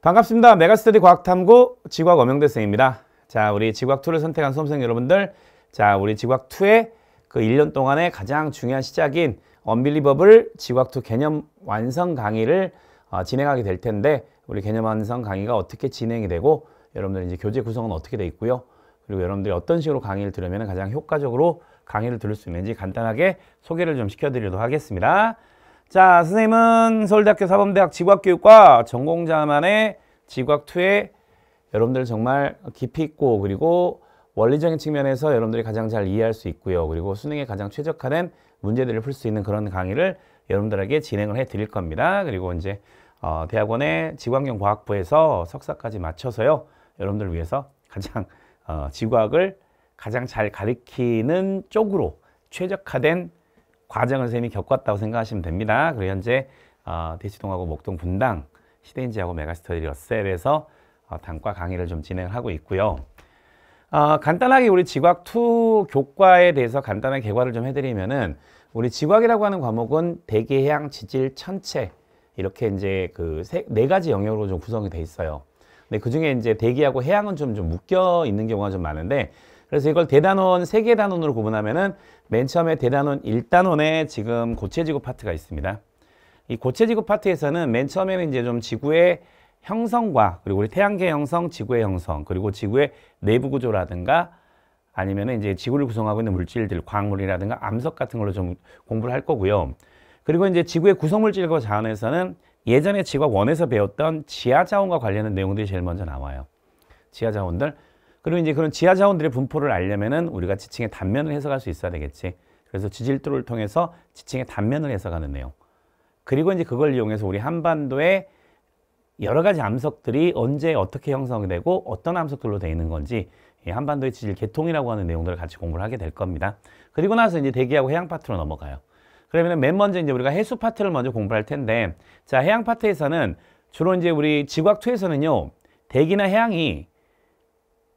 반갑습니다. 메가스터디 과학탐구 지구학 엄영대생입니다. 자, 우리 지구학2를 선택한 수험생 여러분들 자, 우리 지구학2의 그 1년 동안의 가장 중요한 시작인 언빌리버블 지구학2 개념 완성 강의를 어, 진행하게 될 텐데 우리 개념 완성 강의가 어떻게 진행이 되고 여러분들 이제 교재 구성은 어떻게 돼 있고요. 그리고 여러분들이 어떤 식으로 강의를 들으면 가장 효과적으로 강의를 들을 수 있는지 간단하게 소개를 좀 시켜드리도록 하겠습니다. 자, 선생님은 서울대학교 사범대학 지구학교육과 전공자만의 지구학2에 여러분들 정말 깊이 있고 그리고 원리적인 측면에서 여러분들이 가장 잘 이해할 수 있고요. 그리고 수능에 가장 최적화된 문제들을 풀 수 있는 그런 강의를 여러분들에게 진행을 해 드릴 겁니다. 그리고 이제 어, 대학원의 지구환경과학부에서 석사까지 마쳐서요. 여러분들을 위해서 가장 어, 지구학을 가장 잘 가리키는 쪽으로 최적화된 과정을 선생님이 겪었다고 생각하시면 됩니다. 그리고 현재 어, 대치동하고 목동 분당, 시대지하고 메가스터디 러셀에서 어, 단과 강의를 좀 진행하고 있고요. 어, 간단하게 우리 지각2 교과에 대해서 간단한 개괄을 좀 해드리면은 우리 지각이라고 하는 과목은 대기해양, 지질, 천체 이렇게 이제 그 네 가지 영역으로 좀 구성이 돼 있어요. 근데 그 중에 이제 대기하고 해양은 좀, 좀 묶여 있는 경우가 좀 많은데 그래서 이걸 대단원, 세개 단원으로 구분하면은 맨 처음에 대단원 1단원에 지금 고체 지구 파트가 있습니다. 이 고체 지구 파트에서는 맨 처음에는 이제 좀 지구의 형성과 그리고 우리 태양계 형성, 지구의 형성, 그리고 지구의 내부 구조라든가 아니면 이제 지구를 구성하고 있는 물질들, 광물이라든가 암석 같은 걸로 좀 공부를 할 거고요. 그리고 이제 지구의 구성물질과 자원에서는 예전에 지구학 원에서 배웠던 지하 자원과 관련된 내용들이 제일 먼저 나와요. 지하 자원들. 그리고 이제 그런 지하 자원들의 분포를 알려면은 우리가 지층의 단면을 해석할 수 있어야 되겠지. 그래서 지질도를 통해서 지층의 단면을 해석하는 내용. 그리고 이제 그걸 이용해서 우리 한반도의 여러 가지 암석들이 언제 어떻게 형성 되고 어떤 암석들로 되어 있는 건지 한반도의 지질 개통이라고 하는 내용들을 같이 공부를 하게 될 겁니다. 그리고 나서 이제 대기하고 해양 파트로 넘어가요. 그러면 맨 먼저 이제 우리가 해수 파트를 먼저 공부할 텐데 자 해양 파트에서는 주로 이제 우리 지구학2에서는요 대기나 해양이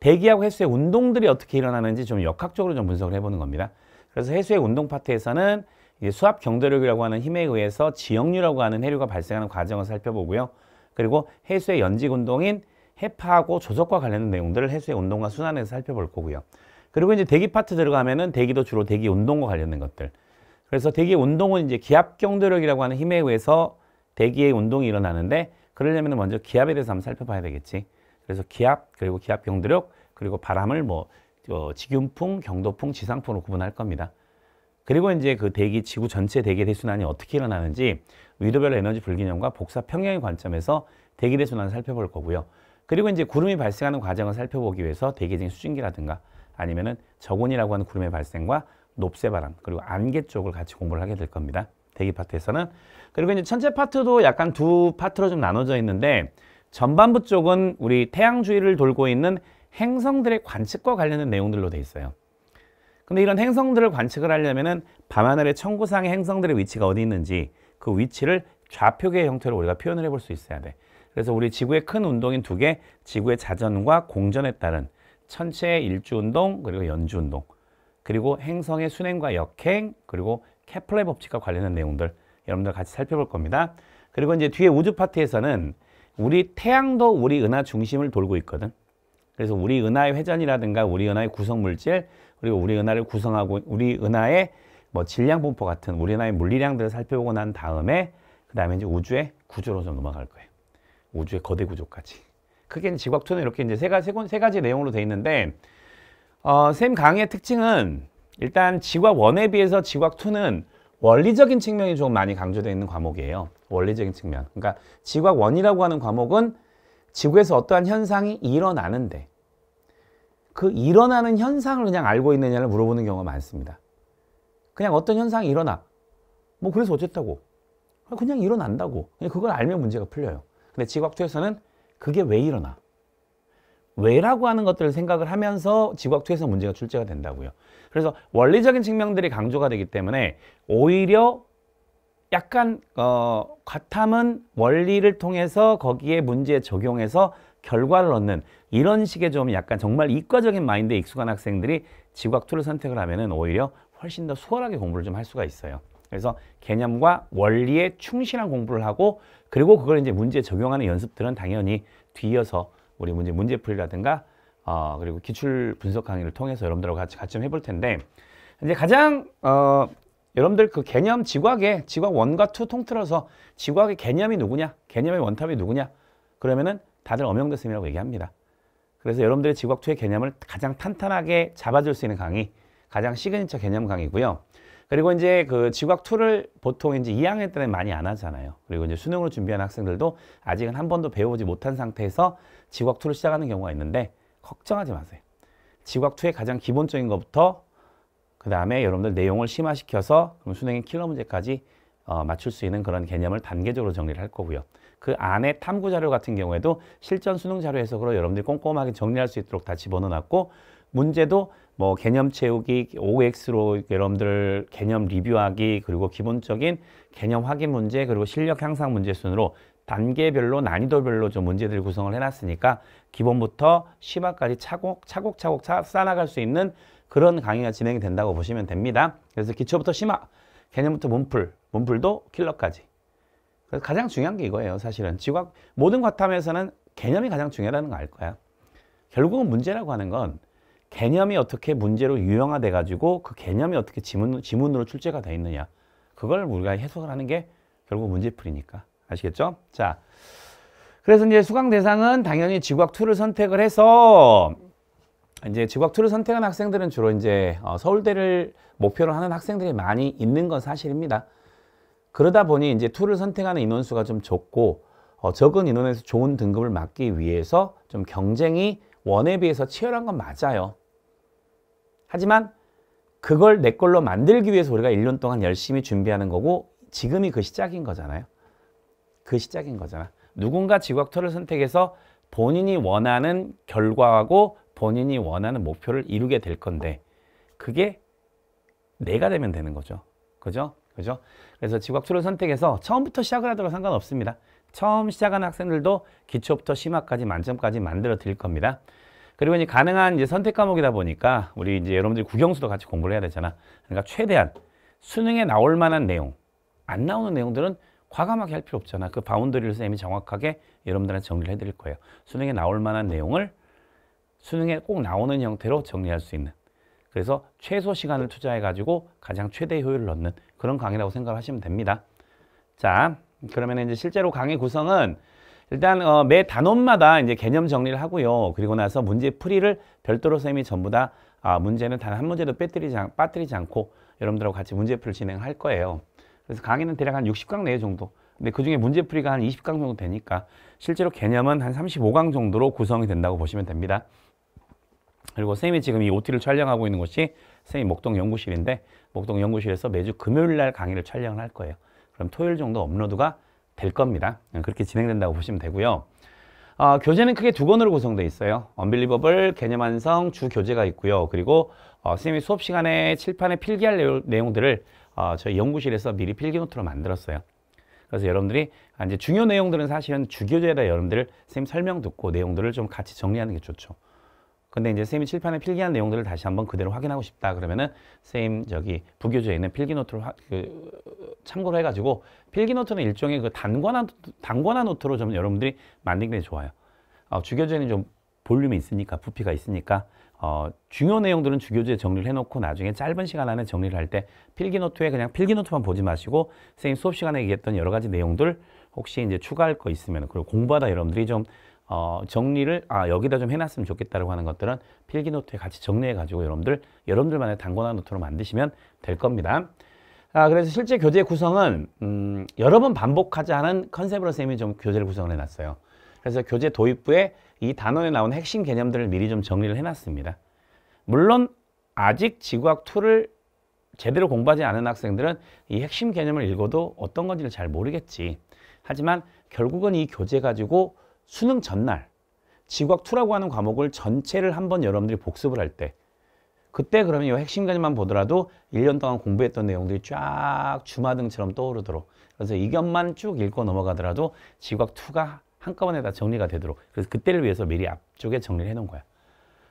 대기하고 해수의 운동들이 어떻게 일어나는지 좀 역학적으로 좀 분석을 해보는 겁니다. 그래서 해수의 운동 파트에서는 수압 경도력이라고 하는 힘에 의해서 지역류라고 하는 해류가 발생하는 과정을 살펴보고요. 그리고 해수의 연직 운동인 해파하고 조석과 관련된 내용들을 해수의 운동과 순환에서 살펴볼 거고요. 그리고 이제 대기 파트 들어가면은 대기도 주로 대기 운동과 관련된 것들. 그래서 대기 운동은 이제 기압 경도력이라고 하는 힘에 의해서 대기의 운동이 일어나는데 그러려면 먼저 기압에 대해서 한번 살펴봐야 되겠지. 그래서 기압, 그리고 기압 경도력, 그리고 바람을 뭐 어, 직윤풍, 경도풍, 지상풍으로 구분할 겁니다. 그리고 이제 그 대기, 지구 전체 대기 대순환이 어떻게 일어나는지 위도별 에너지 불균형과 복사 평형의 관점에서 대기 대순환을 살펴볼 거고요. 그리고 이제 구름이 발생하는 과정을 살펴보기 위해서 대기적인 수증기라든가 아니면은 저온이라고 하는 구름의 발생과 높새바람 그리고 안개 쪽을 같이 공부를 하게 될 겁니다. 대기 파트에서는 그리고 이제 천체 파트도 약간 두 파트로 좀 나눠져 있는데 전반부 쪽은 우리 태양 주위를 돌고 있는 행성들의 관측과 관련된 내용들로 돼 있어요. 근데 이런 행성들을 관측을 하려면은 밤하늘의 천구상의 행성들의 위치가 어디 있는지 그 위치를 좌표계 형태로 우리가 표현을 해볼 수 있어야 돼. 그래서 우리 지구의 큰 운동인 두 개, 지구의 자전과 공전에 따른 천체의 일주운동, 그리고 연주운동, 그리고 행성의 순행과 역행, 그리고 케플러 법칙과 관련된 내용들 여러분들 같이 살펴볼 겁니다. 그리고 이제 뒤에 우주 파트에서는 우리 태양도 우리 은하 중심을 돌고 있거든. 그래서 우리 은하의 회전이라든가 우리 은하의 구성물질 그리고 우리 은하를 구성하고 우리 은하의 뭐 질량분포 같은 우리 은하의 물리량들을 살펴보고 난 다음에 그 다음에 이제 우주의 구조로 좀 넘어갈 거예요. 우주의 거대 구조까지. 크게는 지각투는 이렇게 이제 세 가지, 세 가지 내용으로 돼 있는데 어, 샘 강의 특징은 일단 지각 원에 비해서 지각 투는 원리적인 측면이 좀 많이 강조되어 있는 과목이에요. 원리적인 측면. 그러니까 지구학 원이라고 하는 과목은 지구에서 어떠한 현상이 일어나는데 그 일어나는 현상을 그냥 알고 있느냐를 물어보는 경우가 많습니다. 그냥 어떤 현상이 일어나. 뭐 그래서 어쨌다고. 그냥 일어난다고. 그냥 그걸 알면 문제가 풀려요. 근데 지구학2에서는 그게 왜 일어나? 왜라고 하는 것들을 생각을 하면서 지구학투에서 문제가 출제가 된다고요. 그래서 원리적인 측면들이 강조가 되기 때문에 오히려 약간 어, 과탐은 원리를 통해서 거기에 문제 에 적용해서 결과를 얻는 이런 식의 좀 약간 정말 이과적인 마인드에 익숙한 학생들이 지구학투를 선택을 하면은 오히려 훨씬 더 수월하게 공부를 좀 할 수가 있어요. 그래서 개념과 원리에 충실한 공부를 하고 그리고 그걸 이제 문제에 적용하는 연습들은 당연히 뒤이어서 우리 문제 문제풀이라든가 어, 그리고 기출 분석 강의를 통해서 여러분들하고 같이 같이 좀 해볼 텐데 이제 가장 어, 여러분들 그 개념 지구학의지구학 원과투 통틀어서 지구학의 개념이 누구냐 개념의 원탑이 누구냐 그러면은 다들 엄영대쌤이라고 얘기합니다. 그래서 여러분들의 지구학투의 개념을 가장 탄탄하게 잡아줄 수 있는 강의 가장 시그니처 개념 강의고요. 그리고 이제 그 지각 투를 보통 이제 2학년 때는 많이 안 하잖아요. 그리고 이제 수능으로 준비하는 학생들도 아직은 한 번도 배워보지 못한 상태에서 지각 투를 시작하는 경우가 있는데 걱정하지 마세요. 지각 투의 가장 기본적인 것부터 그 다음에 여러분들 내용을 심화시켜서 그럼 수능의 킬러 문제까지 어, 맞출 수 있는 그런 개념을 단계적으로 정리를 할 거고요. 그 안에 탐구 자료 같은 경우에도 실전 수능 자료 해석으로 여러분들이 꼼꼼하게 정리할 수 있도록 다 집어넣어놨고 문제도 뭐 개념 채우기, OX로 여러분들 개념 리뷰하기, 그리고 기본적인 개념 확인 문제, 그리고 실력 향상 문제 순으로 단계별로 난이도별로 좀 문제들을 구성을 해놨으니까 기본부터 심화까지 차곡, 차곡차곡 차, 쌓아나갈 수 있는 그런 강의가 진행이 된다고 보시면 됩니다. 그래서 기초부터 심화, 개념부터 문풀, 문풀도 킬러까지. 그래서 가장 중요한 게 이거예요, 사실은. 지각 모든 과탐에서는 개념이 가장 중요하다는 거 알 거야. 결국은 문제라고 하는 건 개념이 어떻게 문제로 유형화돼 가지고 그 개념이 어떻게 지문, 지문으로 출제가 되어 있느냐 그걸 우리가 해석을 하는 게 결국 문제풀이니까 아시겠죠? 자 그래서 이제 수강 대상은 당연히 지구학 2를 선택을 해서 이제 지구학 2를 선택한 학생들은 주로 이제 어, 서울대를 목표로 하는 학생들이 많이 있는 건 사실입니다. 그러다 보니 이제 2를 선택하는 인원수가 좀 적고 어, 적은 인원에서 좋은 등급을 막기 위해서 좀 경쟁이 원에 비해서 치열한 건 맞아요. 하지만 그걸 내 걸로 만들기 위해서 우리가 1년 동안 열심히 준비하는 거고 지금이 그 시작인 거잖아요. 그 시작인 거잖아. 누군가 지각토를 선택해서 본인이 원하는 결과하고 본인이 원하는 목표를 이루게 될 건데 그게 내가 되면 되는 거죠. 그죠? 그죠? 그래서 지각토를 선택해서 처음부터 시작을 하더라도 상관없습니다. 처음 시작하는 학생들도 기초부터 심화까지 만점까지 만들어 드릴 겁니다. 그리고 이제 가능한 이제 선택 과목이다 보니까 우리 이제 여러분들이 국영수도 같이 공부를 해야 되잖아. 그러니까 최대한 수능에 나올 만한 내용, 안 나오는 내용들은 과감하게 할 필요 없잖아. 그 바운더리를 선생님이 정확하게 여러분들한테 정리를 해드릴 거예요. 수능에 나올 만한 내용을 수능에 꼭 나오는 형태로 정리할 수 있는 그래서 최소 시간을 투자해가지고 가장 최대 효율을 얻는 그런 강의라고 생각 하시면 됩니다. 자, 그러면 이제 실제로 강의 구성은 일단 어, 매 단원마다 이제 개념 정리를 하고요. 그리고 나서 문제 풀이를 별도로 선생님이 전부 다 아, 문제는 단 한 문제도 빼뜨리지, 않, 빠뜨리지 않고 여러분들하고 같이 문제풀 진행할 거예요. 그래서 강의는 대략 한 60강 내외 정도. 근데 그중에 문제풀이가 한 20강 정도 되니까 실제로 개념은 한 35강 정도로 구성이 된다고 보시면 됩니다. 그리고 선생님이 지금 이 OT를 촬영하고 있는 곳이 선생님 목동 연구실인데 목동 연구실에서 매주 금요일 날 강의를 촬영을 할 거예요. 그럼 토요일 정도 업로드가 될 겁니다. 그렇게 진행된다고 보시면 되고요. 어, 교재는 크게 두 권으로 구성되어 있어요. 언빌리버블, 개념 완성, 주 교재가 있고요. 그리고 어, 선생님이 수업 시간에 칠판에 필기할 내용, 들을 어, 저희 연구실에서 미리 필기노트로 만들었어요. 그래서 여러분들이 아, 이제 중요 내용들은 사실은 주교재라 여러분들 선생님 설명 듣고 내용들을 좀 같이 정리하는 게 좋죠. 근데 이제 선생님이 칠판에 필기한 내용들을 다시 한번 그대로 확인하고 싶다. 그러면은 선생님 저기 부교재에 있는 필기노트를 하, 그, 참고로 해가지고 필기노트는 일종의 그단권한단권한 노트로 좀 여러분들이 만드는 게 좋아요. 어, 주교재는 좀 볼륨이 있으니까 부피가 있으니까 어, 중요 내용들은 주교재에 정리를 해놓고 나중에 짧은 시간 안에 정리를 할 때 필기노트에 그냥 필기노트만 보지 마시고 선생님 수업 시간에 얘기했던 여러 가지 내용들 혹시 이제 추가할 거 있으면 그리고 공부하다 여러분들이 좀 어, 정리를 아 여기다 좀 해놨으면 좋겠다고 하는 것들은 필기노트에 같이 정리해가지고 여러분들 여러분들만의 단권화 노트로 만드시면 될 겁니다. 아, 그래서 실제 교재 구성은 음, 여러 번 반복하지 않은 컨셉으로 쌤이 좀 교재를 구성을 해놨어요. 그래서 교재 도입부에 이 단원에 나온 핵심 개념들을 미리 좀 정리를 해놨습니다. 물론 아직 지구학 2를 제대로 공부하지 않은 학생들은 이 핵심 개념을 읽어도 어떤 건지를 잘 모르겠지. 하지만 결국은 이 교재 가지고 수능 전날 지구학2라고 하는 과목을 전체를 한번 여러분들이 복습을 할 때 그때 그러면 이핵심개념만 보더라도 1년 동안 공부했던 내용들이 쫙 주마등처럼 떠오르도록 그래서 이견만 쭉 읽고 넘어가더라도 지구학2가 한꺼번에 다 정리가 되도록 그래서 그때를 위해서 미리 앞쪽에 정리를 해놓은 거야.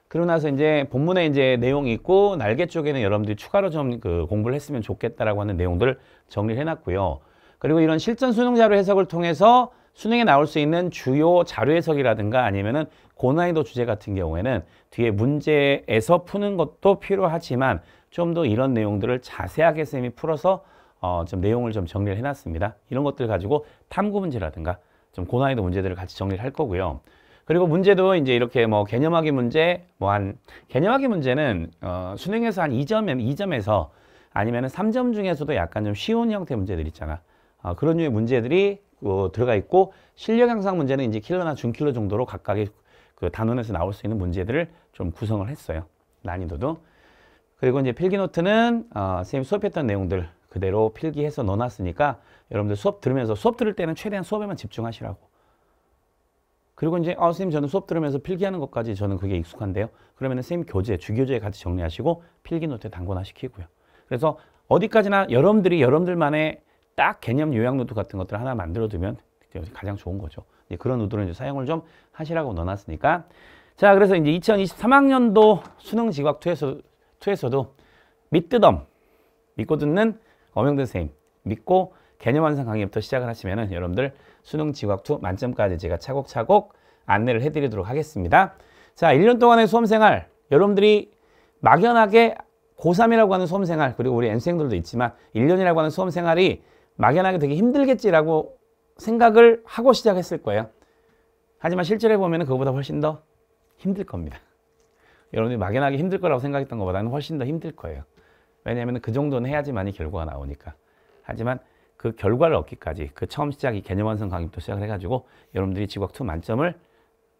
그러고 나서 이제 본문에 이제 내용이 있고 날개 쪽에는 여러분들이 추가로 좀 그 공부를 했으면 좋겠다라고 하는 내용들을 정리를 해놨고요. 그리고 이런 실전 수능 자료 해석을 통해서 수능에 나올 수 있는 주요 자료 해석이라든가 아니면은 고난이도 주제 같은 경우에는 뒤에 문제에서 푸는 것도 필요하지만 좀 더 이런 내용들을 자세하게 쌤이 풀어서 어, 좀 내용을 좀 정리를 해놨습니다. 이런 것들 가지고 탐구 문제라든가 좀 고난이도 문제들을 같이 정리를 할 거고요. 그리고 문제도 이제 이렇게 뭐 개념하기 문제, 뭐 한 개념하기 문제는 어, 수능에서 한 2점, 2점에서 아니면 은 3점 중에서도 약간 좀 쉬운 형태 문제들 있잖아. 어, 그런 류의 문제들이 어, 들어가 있고 실력 향상 문제는 이제 킬러나 준킬러 정도로 각각의 그 단원에서 나올 수 있는 문제들을 좀 구성을 했어요. 난이도도. 그리고 이제 필기노트는 어, 선생님 수업했던 내용들 그대로 필기해서 넣어놨으니까 여러분들 수업 들으면서 수업 들을 때는 최대한 수업에만 집중하시라고. 그리고 이제 아 선생님 저는 수업 들으면서 필기하는 것까지 저는 그게 익숙한데요. 그러면 선생님 교재, 주교재 같이 정리하시고 필기노트에 당권화 시키고요. 그래서 어디까지나 여러분들이 여러분들만의 딱 개념 요약 노트 같은 것들 하나 만들어두면 가장 좋은 거죠. 그런 의도로 이제 사용을 좀 하시라고 넣어놨으니까 자 그래서 이제 2023학년도 수능 지각 투에서, 투에서도 믿뜯엄 믿고 듣는 엄영대 선생님 믿고 개념 완성 강의부터 시작을 하시면은 여러분들 수능 지각 투 만점까지 제가 차곡차곡 안내를 해드리도록 하겠습니다. 자 1년 동안의 수험생활 여러분들이 막연하게 고3이라고 하는 수험생활 그리고 우리 M생들도 있지만 1년이라고 하는 수험생활이 막연하게 되게 힘들겠지라고 생각을 하고 시작했을 거예요. 하지만 실제로 보면 그거보다 훨씬 더 힘들 겁니다. 여러분이 막연하게 힘들 거라고 생각했던 것보다는 훨씬 더 힘들 거예요. 왜냐하면 그 정도는 해야지만이 결과가 나오니까. 하지만 그 결과를 얻기까지 그 처음 시작이 개념 완성 강의부터 시작을 해가지고 여러분들이 지구학2 만점을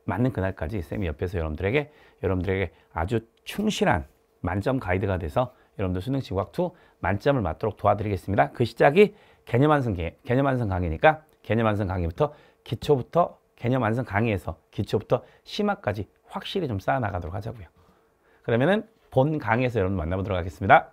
맞는 그날까지 쌤이 옆에서 여러분들에게 여러분들에게 아주 충실한 만점 가이드가 돼서 여러분들 수능 지구학2 만점을 맞도록 도와드리겠습니다. 그 시작이 개념 완성 개, 개념 완성 강의니까 개념 완성 강의부터 기초부터 개념 완성 강의에서 기초부터 심화까지 확실히 좀 쌓아 나가도록 하자고요. 그러면은 본 강의에서 여러분 만나보도록 하겠습니다.